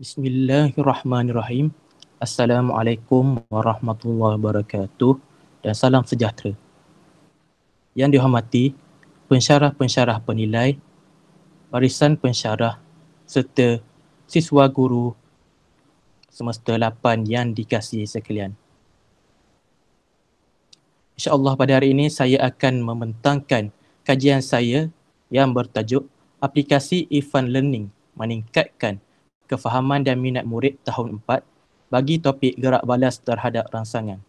Bismillahirrahmanirrahim. Assalamualaikum warahmatullahi wabarakatuh dan salam sejahtera. Yang dihormati pensyarah-pensyarah penilai, barisan pensyarah serta siswa guru semester 8 yang dikasihi sekalian. Insya Allah pada hari ini saya akan membentangkan kajian saya yang bertajuk Aplikasi Ifan Learning Meningkatkan kefahaman dan minat murid tahun 4 bagi topik gerak balas terhadap rangsangan.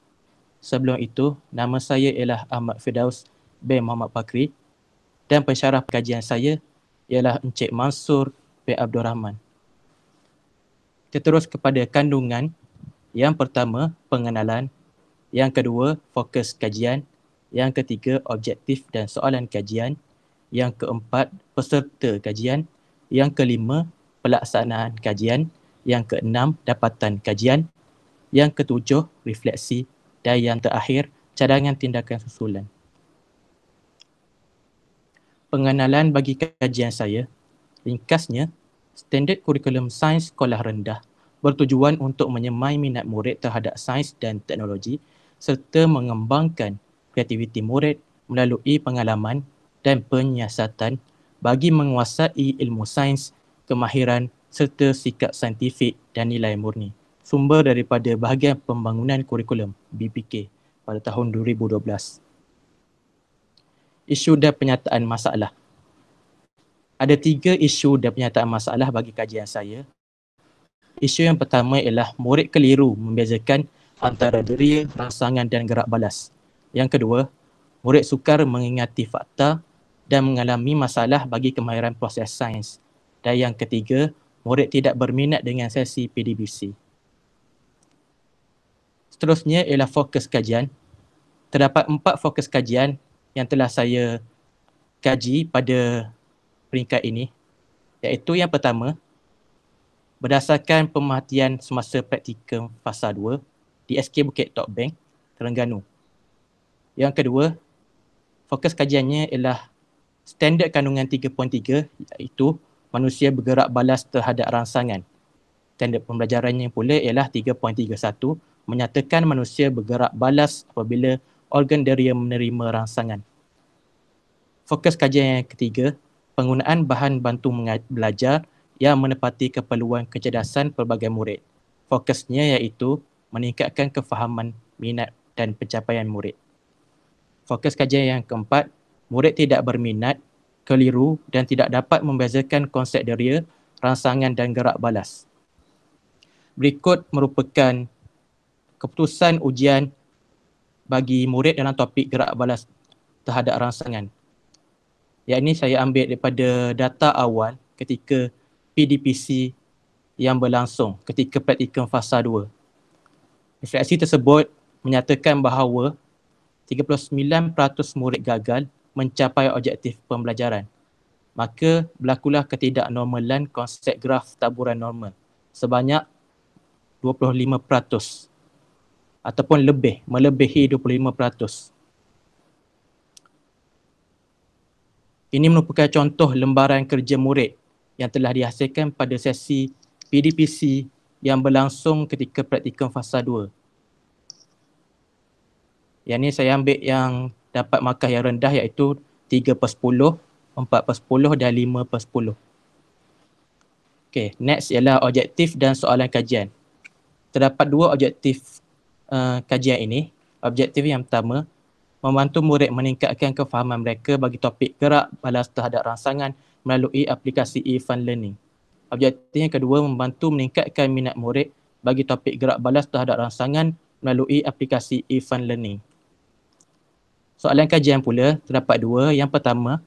Sebelum itu, nama saya ialah Ahmad Fidaus bin Muhammad Pakri dan pensyarah kajian saya ialah Encik Mansur bin Abdul Rahman. Kita terus kepada kandungan. Yang pertama, pengenalan. Yang kedua, fokus kajian. Yang ketiga, objektif dan soalan kajian. Yang keempat, peserta kajian. Yang kelima, pelaksanaan kajian, yang keenam dapatan kajian, yang ketujuh refleksi dan yang terakhir cadangan tindakan susulan. Pengenalan bagi kajian saya, ringkasnya, standard kurikulum sains sekolah rendah bertujuan untuk menyemai minat murid terhadap sains dan teknologi serta mengembangkan kreativiti murid melalui pengalaman dan penyiasatan bagi menguasai ilmu sains kemahiran serta sikap saintifik dan nilai murni. Sumber daripada bahagian pembangunan kurikulum BPK pada tahun 2012. Isu dan penyataan masalah. Ada tiga isu dan penyataan masalah bagi kajian saya. Isu yang pertama ialah murid keliru membezakan antara diri rangsangan dan gerak balas. Yang kedua, murid sukar mengingati fakta dan mengalami masalah bagi kemahiran proses sains dan yang ketiga murid tidak berminat dengan sesi PDBC. Seterusnya ialah fokus kajian. Terdapat empat fokus kajian yang telah saya kaji pada peringkat ini iaitu yang pertama berdasarkan pemerhatian semasa praktikum fasa 2 di SK Bukit Tok Bank, Terengganu. Yang kedua, fokus kajiannya ialah standard kandungan 3.3 iaitu manusia bergerak balas terhadap rangsangan. Standard pembelajarannya pula ialah 3.31 menyatakan manusia bergerak balas apabila organ deria menerima rangsangan. Fokus kajian yang ketiga, penggunaan bahan bantu menga- belajar yang menepati keperluan kecerdasan pelbagai murid. Fokusnya iaitu meningkatkan kefahaman, minat dan pencapaian murid. Fokus kajian yang keempat, murid tidak berminat keliru dan tidak dapat membezakan konsep deria, rangsangan dan gerak balas. Berikut merupakan keputusan ujian bagi murid dalam topik gerak balas terhadap rangsangan. Yang ini saya ambil daripada data awal ketika PDPC yang berlangsung ketika praktikum fasa 2. Refleksi tersebut menyatakan bahawa 39% murid gagal mencapai objektif pembelajaran. Maka berlakulah ketidaknormalan konsep graf taburan normal sebanyak 25% ataupun lebih, melebihi 25%. Ini merupakan contoh lembaran kerja murid yang telah dihasilkan pada sesi PDPC yang berlangsung ketika praktikum fasa 2. Yang ni saya ambil yang dapat markah yang rendah iaitu 3 per 10, 4 per 10 dan 5 per 10. Okay, next ialah objektif dan soalan kajian. Terdapat dua objektif uh, kajian ini. Objektif yang pertama, membantu murid meningkatkan kefahaman mereka bagi topik gerak balas terhadap rangsangan melalui aplikasi e-fun learning. Objektif yang kedua, membantu meningkatkan minat murid bagi topik gerak balas terhadap rangsangan melalui aplikasi e-fun learning soalan kajian pula terdapat dua. Yang pertama,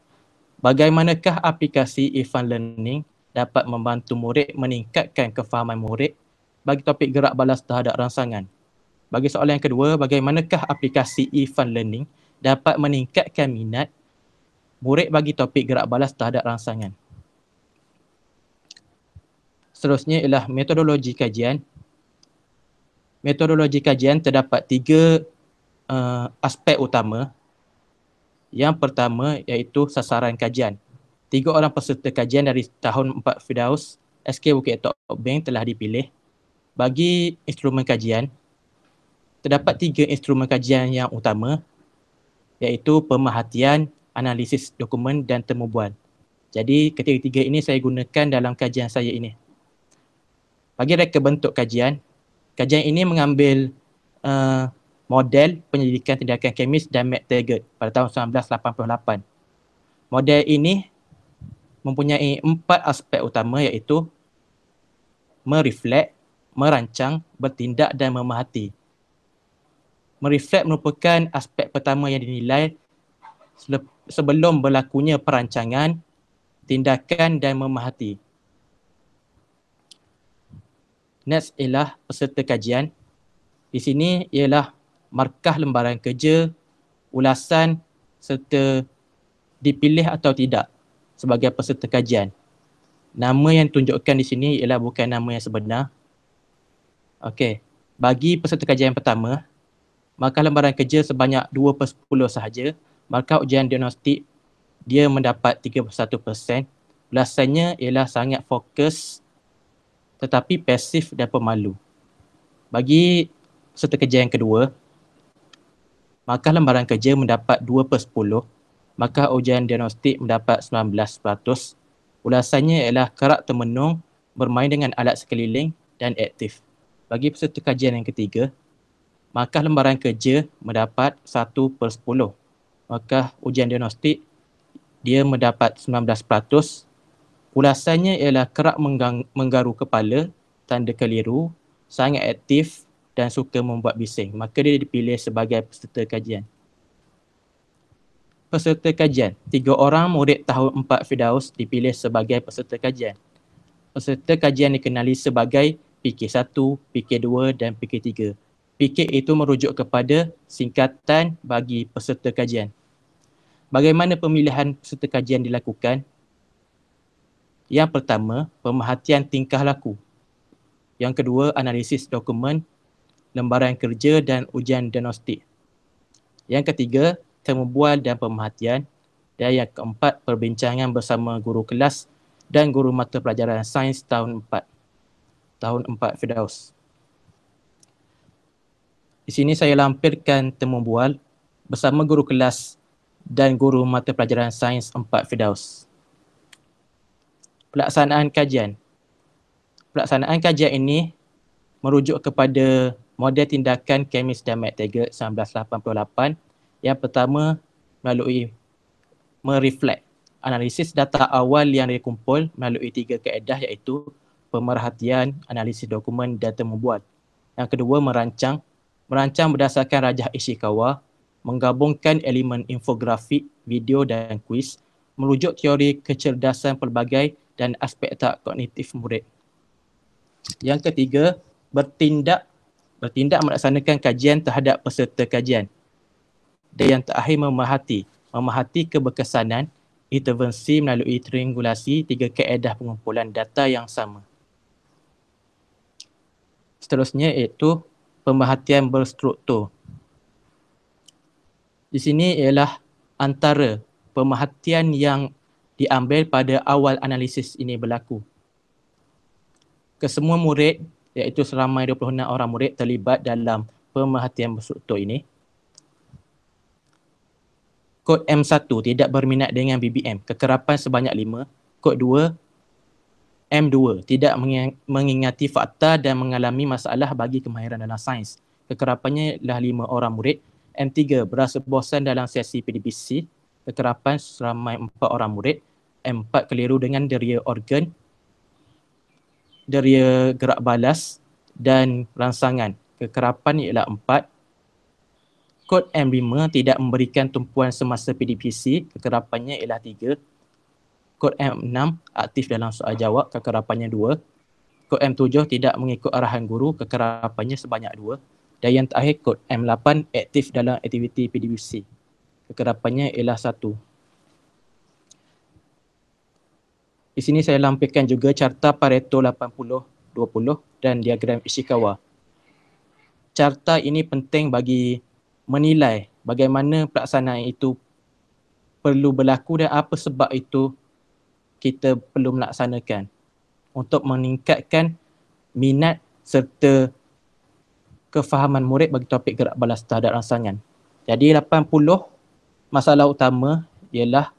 bagaimanakah aplikasi Ifan Learning dapat membantu murid meningkatkan kefahaman murid bagi topik gerak balas terhadap rangsangan? Bagi soalan yang kedua, bagaimanakah aplikasi Ifan Learning dapat meningkatkan minat murid bagi topik gerak balas terhadap rangsangan? Seterusnya ialah metodologi kajian. Metodologi kajian terdapat tiga uh, aspek utama yang pertama iaitu sasaran kajian. Tiga orang peserta kajian dari tahun 4 Fidaus SK Bukit Tok Bank telah dipilih. Bagi instrumen kajian, terdapat tiga instrumen kajian yang utama iaitu pemerhatian, analisis dokumen dan temubuan. Jadi ketiga-tiga ini saya gunakan dalam kajian saya ini. Bagi reka bentuk kajian, kajian ini mengambil uh, model penyelidikan tindakan kemis dan MacTaggart pada tahun 1988. Model ini mempunyai empat aspek utama iaitu mereflek, merancang, bertindak dan memahati. Mereflek merupakan aspek pertama yang dinilai sebelum berlakunya perancangan, tindakan dan memahati. Next ialah peserta kajian. Di sini ialah markah lembaran kerja, ulasan serta dipilih atau tidak sebagai peserta kajian. Nama yang tunjukkan di sini ialah bukan nama yang sebenar. Okey, bagi peserta kajian yang pertama, markah lembaran kerja sebanyak 2 per 10 sahaja, markah ujian diagnostik dia mendapat 31%. Ulasannya ialah sangat fokus tetapi pasif dan pemalu. Bagi peserta kerja yang kedua, maka lembaran kerja mendapat 2 per 10, maka ujian diagnostik mendapat 19%. Ulasannya ialah kerak termenung, bermain dengan alat sekeliling dan aktif. Bagi peserta kajian yang ketiga, maka lembaran kerja mendapat 1 per 10. Maka ujian diagnostik dia mendapat 19%. Ulasannya ialah kerak menggaru kepala, tanda keliru, sangat aktif dan suka membuat bising. Maka dia dipilih sebagai peserta kajian. Peserta kajian. Tiga orang murid tahun empat Fidaus dipilih sebagai peserta kajian. Peserta kajian dikenali sebagai PK1, PK2 dan PK3. PK itu merujuk kepada singkatan bagi peserta kajian. Bagaimana pemilihan peserta kajian dilakukan? Yang pertama, pemerhatian tingkah laku. Yang kedua, analisis dokumen lembaran kerja dan ujian diagnostik. Yang ketiga, temubual dan pemerhatian. Dan yang keempat, perbincangan bersama guru kelas dan guru mata pelajaran sains tahun 4. Tahun 4 fidaus. Di sini saya lampirkan temubual bersama guru kelas dan guru mata pelajaran sains 4 fidaus. Pelaksanaan kajian. Pelaksanaan kajian ini merujuk kepada model tindakan kemis dan metagat 1988 yang pertama melalui mereflect analisis data awal yang dikumpul melalui tiga kaedah iaitu pemerhatian, analisis dokumen, data membuat. Yang kedua merancang, merancang berdasarkan rajah Ishikawa, menggabungkan elemen infografik, video dan kuis, merujuk teori kecerdasan pelbagai dan aspek tak kognitif murid. Yang ketiga, bertindak bertindak melaksanakan kajian terhadap peserta kajian. Dan yang terakhir memahati, memahati keberkesanan intervensi melalui triangulasi tiga kaedah pengumpulan data yang sama. Seterusnya iaitu pemerhatian berstruktur. Di sini ialah antara pemerhatian yang diambil pada awal analisis ini berlaku. Kesemua murid iaitu seramai 26 orang murid terlibat dalam pemerhatian bersuktur ini. Kod M1 tidak berminat dengan BBM, kekerapan sebanyak 5. Kod 2, M2 tidak mengingati fakta dan mengalami masalah bagi kemahiran dalam sains. Kekerapannya adalah 5 orang murid. M3 berasa bosan dalam sesi PDPC. Kekerapan seramai 4 orang murid. M4 keliru dengan deria organ deria gerak balas dan rangsangan. Kekerapan ialah empat. Kod M5 tidak memberikan tumpuan semasa PDPC. Kekerapannya ialah tiga. Kod M6 aktif dalam soal jawab. Kekerapannya dua. Kod M7 tidak mengikut arahan guru. Kekerapannya sebanyak dua. Dan yang terakhir kod M8 aktif dalam aktiviti PDPC. Kekerapannya ialah satu. Di sini saya lampirkan juga carta Pareto 80-20 dan diagram Ishikawa. Carta ini penting bagi menilai bagaimana pelaksanaan itu perlu berlaku dan apa sebab itu kita perlu melaksanakan untuk meningkatkan minat serta kefahaman murid bagi topik gerak balas terhadap rangsangan. Jadi 80 masalah utama ialah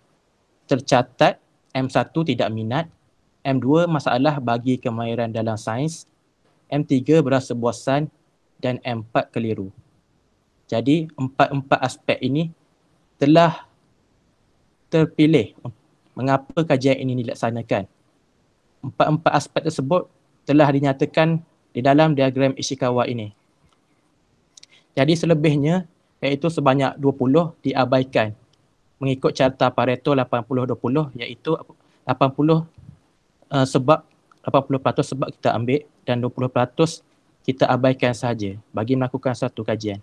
tercatat M1 tidak minat, M2 masalah bagi kemahiran dalam sains, M3 berasa bosan dan M4 keliru. Jadi empat-empat aspek ini telah terpilih mengapa kajian ini dilaksanakan. Empat-empat aspek tersebut telah dinyatakan di dalam diagram Ishikawa ini. Jadi selebihnya iaitu sebanyak 20 diabaikan mengikut carta Pareto 80-20 iaitu 80 uh, eh, sebab 80% sebab kita ambil dan 20% kita abaikan saja bagi melakukan satu kajian.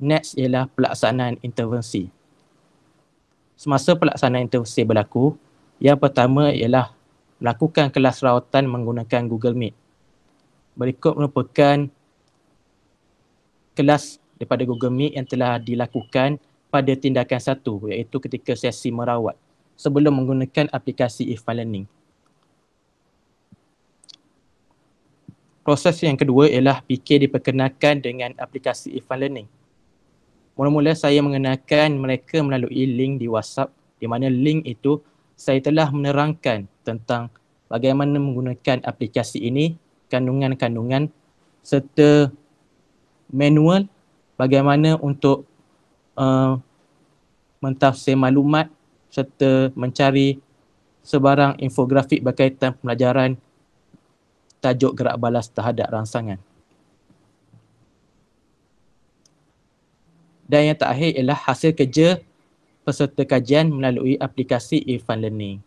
Next ialah pelaksanaan intervensi. Semasa pelaksanaan intervensi berlaku, yang pertama ialah melakukan kelas rawatan menggunakan Google Meet. Berikut merupakan kelas daripada Google Meet yang telah dilakukan pada tindakan satu iaitu ketika sesi merawat sebelum menggunakan aplikasi e Learning. Proses yang kedua ialah PK diperkenalkan dengan aplikasi e Learning. Mula-mula saya mengenakan mereka melalui link di WhatsApp di mana link itu saya telah menerangkan tentang bagaimana menggunakan aplikasi ini, kandungan-kandungan serta manual bagaimana untuk uh, mentafsir maklumat serta mencari sebarang infografik berkaitan pelajaran tajuk gerak balas terhadap rangsangan. Dan yang terakhir ialah hasil kerja peserta kajian melalui aplikasi Irfan Learning.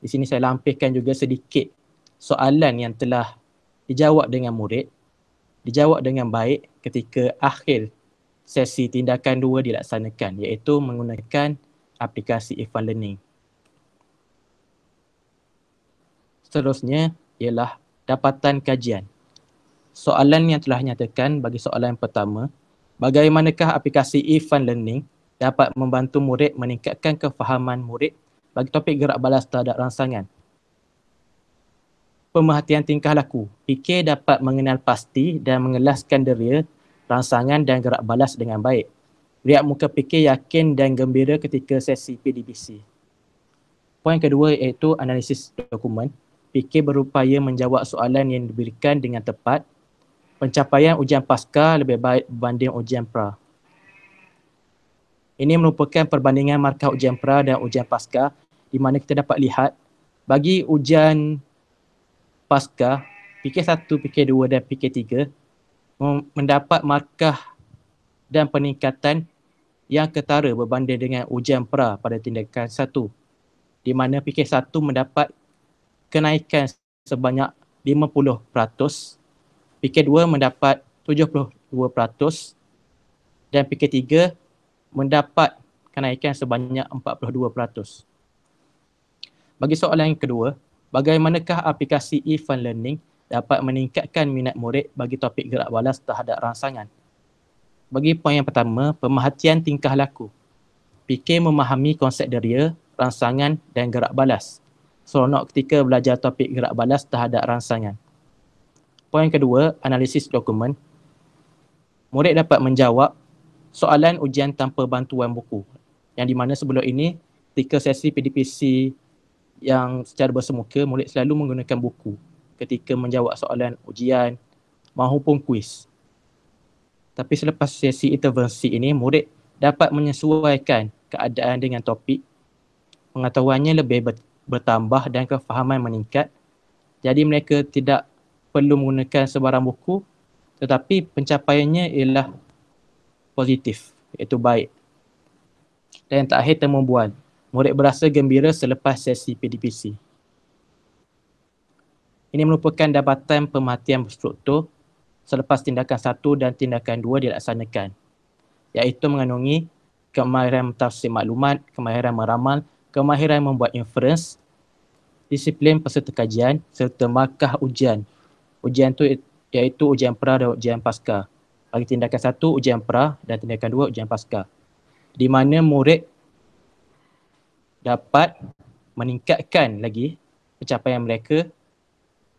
Di sini saya lampirkan juga sedikit soalan yang telah dijawab dengan murid dijawab dengan baik ketika akhir sesi tindakan dua dilaksanakan iaitu menggunakan aplikasi Ifan Learning. Seterusnya ialah dapatan kajian. Soalan yang telah nyatakan bagi soalan pertama, bagaimanakah aplikasi Ifan Learning dapat membantu murid meningkatkan kefahaman murid bagi topik gerak balas terhadap rangsangan pemerhatian tingkah laku. Fikir dapat mengenal pasti dan mengelaskan deria, rangsangan dan gerak balas dengan baik. Riak muka fikir yakin dan gembira ketika sesi PDBC. Poin kedua iaitu analisis dokumen. Fikir berupaya menjawab soalan yang diberikan dengan tepat. Pencapaian ujian pasca lebih baik berbanding ujian pra. Ini merupakan perbandingan markah ujian pra dan ujian pasca di mana kita dapat lihat bagi ujian pasca PK1, PK2 dan PK3 mendapat markah dan peningkatan yang ketara berbanding dengan ujian pra pada tindakan 1 di mana PK1 mendapat kenaikan sebanyak 50%, PK2 mendapat 72% dan PK3 mendapat kenaikan sebanyak 42%. Bagi soalan yang kedua, bagaimanakah aplikasi e-fun learning dapat meningkatkan minat murid bagi topik gerak balas terhadap rangsangan. Bagi poin yang pertama, pemerhatian tingkah laku. Fikir memahami konsep deria, rangsangan dan gerak balas. Seronok ketika belajar topik gerak balas terhadap rangsangan. Poin kedua, analisis dokumen. Murid dapat menjawab soalan ujian tanpa bantuan buku. Yang di mana sebelum ini, ketika sesi PDPC yang secara bersemuka mulai selalu menggunakan buku ketika menjawab soalan ujian maupun kuis. Tapi selepas sesi intervensi ini, murid dapat menyesuaikan keadaan dengan topik, pengetahuannya lebih bertambah dan kefahaman meningkat. Jadi mereka tidak perlu menggunakan sebarang buku tetapi pencapaiannya ialah positif iaitu baik. Dan yang terakhir temubual murid berasa gembira selepas sesi PDPC. Ini merupakan dapatan pematian berstruktur selepas tindakan satu dan tindakan dua dilaksanakan iaitu mengandungi kemahiran tafsir maklumat, kemahiran meramal, kemahiran membuat inference, disiplin peserta kajian serta markah ujian. Ujian itu iaitu ujian pra dan ujian pasca. Bagi tindakan satu, ujian pra dan tindakan dua, ujian pasca. Di mana murid dapat meningkatkan lagi pencapaian mereka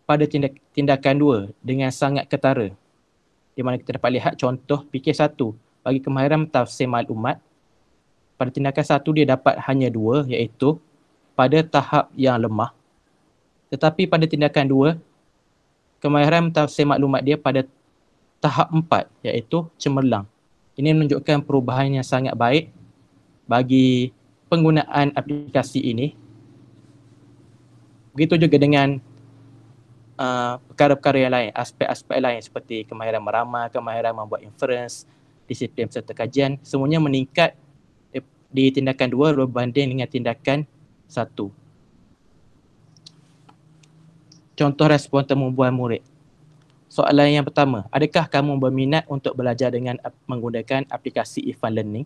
pada tindak, tindakan dua dengan sangat ketara. Di mana kita dapat lihat contoh fikir satu bagi kemahiran tafsir mal umat pada tindakan satu dia dapat hanya dua iaitu pada tahap yang lemah tetapi pada tindakan dua kemahiran tafsir maklumat dia pada tahap empat iaitu cemerlang. Ini menunjukkan perubahan yang sangat baik bagi penggunaan aplikasi ini. Begitu juga dengan uh, perkara-perkara yang lain, aspek-aspek lain seperti kemahiran meramal, kemahiran membuat inference, disiplin serta kajian, semuanya meningkat di, tindakan dua berbanding dengan tindakan satu. Contoh respon temubuan murid. Soalan yang pertama, adakah kamu berminat untuk belajar dengan menggunakan aplikasi Ifan Learning?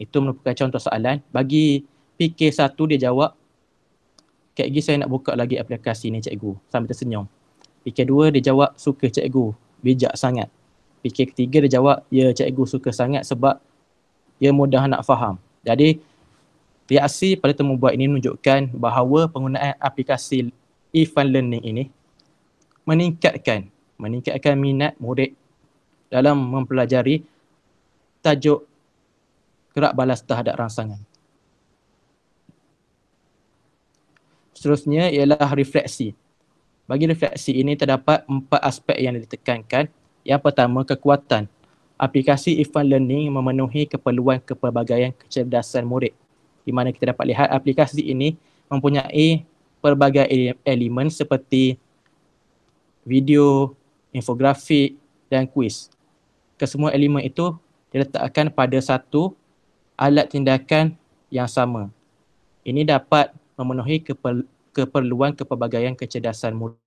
Itu merupakan contoh soalan. Bagi PK1 dia jawab, Cikgu saya nak buka lagi aplikasi ni cikgu. Sambil tersenyum. PK2 dia jawab, suka cikgu. Bijak sangat. PK3 dia jawab, ya cikgu suka sangat sebab ia mudah nak faham. Jadi reaksi pada temu buat ini menunjukkan bahawa penggunaan aplikasi e-fun learning ini meningkatkan meningkatkan minat murid dalam mempelajari tajuk gerak balas terhadap rangsangan. Seterusnya ialah refleksi. Bagi refleksi ini terdapat empat aspek yang ditekankan. Yang pertama, kekuatan. Aplikasi Ifan Learning memenuhi keperluan kepelbagaian kecerdasan murid. Di mana kita dapat lihat aplikasi ini mempunyai pelbagai elemen seperti video, infografik dan kuis. Kesemua elemen itu diletakkan pada satu alat tindakan yang sama. Ini dapat memenuhi keperluan kepelbagaian kecerdasan murid.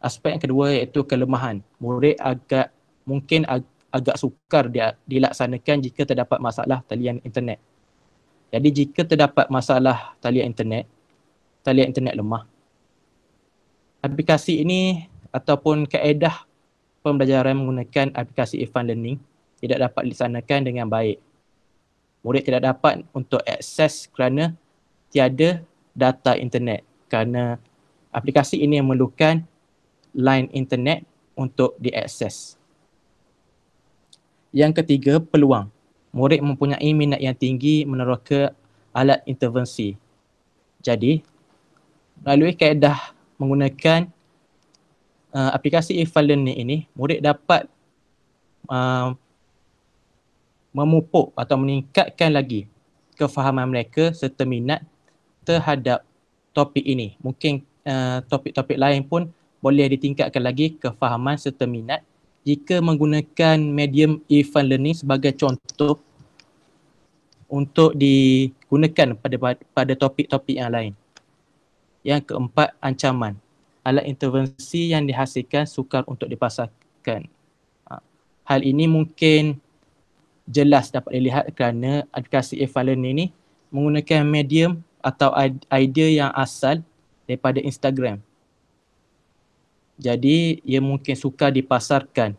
Aspek yang kedua iaitu kelemahan. Murid agak mungkin ag, agak sukar dia, dilaksanakan jika terdapat masalah talian internet. Jadi jika terdapat masalah talian internet, talian internet lemah. Aplikasi ini ataupun kaedah pembelajaran menggunakan aplikasi Ifan Learning tidak dapat dilaksanakan dengan baik murid tidak dapat untuk akses kerana tiada data internet kerana aplikasi ini yang memerlukan line internet untuk diakses. Yang ketiga, peluang. Murid mempunyai minat yang tinggi meneroka alat intervensi. Jadi, melalui kaedah menggunakan uh, aplikasi e-learning ini, murid dapat uh, memupuk atau meningkatkan lagi kefahaman mereka serta minat terhadap topik ini. Mungkin uh, topik-topik lain pun boleh ditingkatkan lagi kefahaman serta minat jika menggunakan medium event learning sebagai contoh untuk digunakan pada pada topik-topik yang lain. Yang keempat, ancaman. Alat intervensi yang dihasilkan sukar untuk dipasarkan. Ha. Hal ini mungkin jelas dapat dilihat kerana aplikasi Evalon ini menggunakan medium atau idea yang asal daripada Instagram. Jadi ia mungkin sukar dipasarkan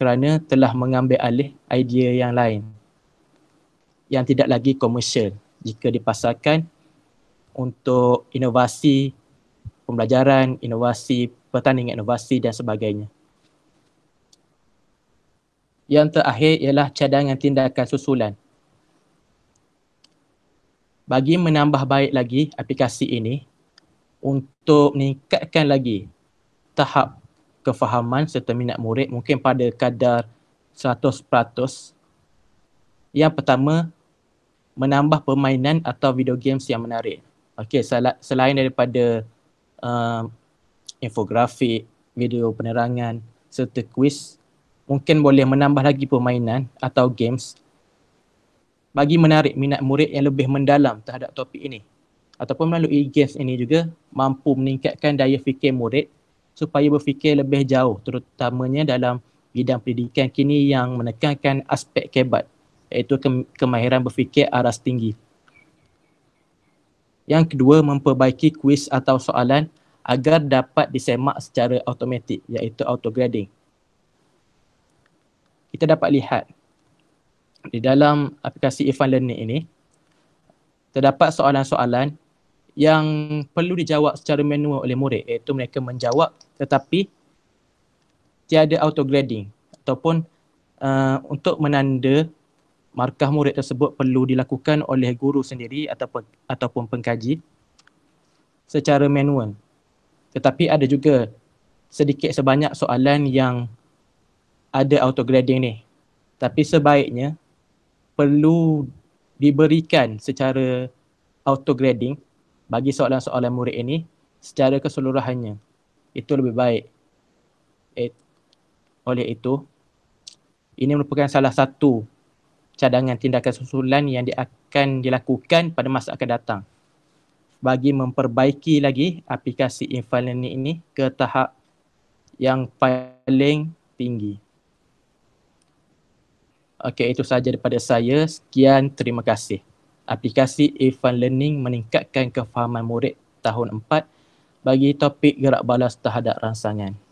kerana telah mengambil alih idea yang lain yang tidak lagi komersial jika dipasarkan untuk inovasi pembelajaran, inovasi pertandingan inovasi dan sebagainya yang terakhir ialah cadangan tindakan susulan. Bagi menambah baik lagi aplikasi ini untuk meningkatkan lagi tahap kefahaman serta minat murid mungkin pada kadar 100%. Yang pertama, menambah permainan atau video games yang menarik. Okey, sel- selain daripada uh, infografik, video penerangan serta kuis mungkin boleh menambah lagi permainan atau games bagi menarik minat murid yang lebih mendalam terhadap topik ini ataupun melalui games ini juga mampu meningkatkan daya fikir murid supaya berfikir lebih jauh terutamanya dalam bidang pendidikan kini yang menekankan aspek kebat iaitu ke- kemahiran berfikir aras tinggi. Yang kedua, memperbaiki kuis atau soalan agar dapat disemak secara automatik iaitu autograding kita dapat lihat di dalam aplikasi Ifan Learning ini terdapat soalan-soalan yang perlu dijawab secara manual oleh murid iaitu mereka menjawab tetapi tiada auto grading ataupun uh, untuk menanda markah murid tersebut perlu dilakukan oleh guru sendiri ataupun ataupun pengkaji secara manual tetapi ada juga sedikit sebanyak soalan yang ada auto grading ni. Tapi sebaiknya perlu diberikan secara auto grading bagi soalan-soalan murid ini secara keseluruhannya. Itu lebih baik. It, eh, oleh itu, ini merupakan salah satu cadangan tindakan susulan yang di, akan dilakukan pada masa akan datang bagi memperbaiki lagi aplikasi infalen ini ke tahap yang paling tinggi. Okey, itu sahaja daripada saya. Sekian, terima kasih. Aplikasi Evan Learning meningkatkan kefahaman murid tahun 4 bagi topik gerak balas terhadap rangsangan.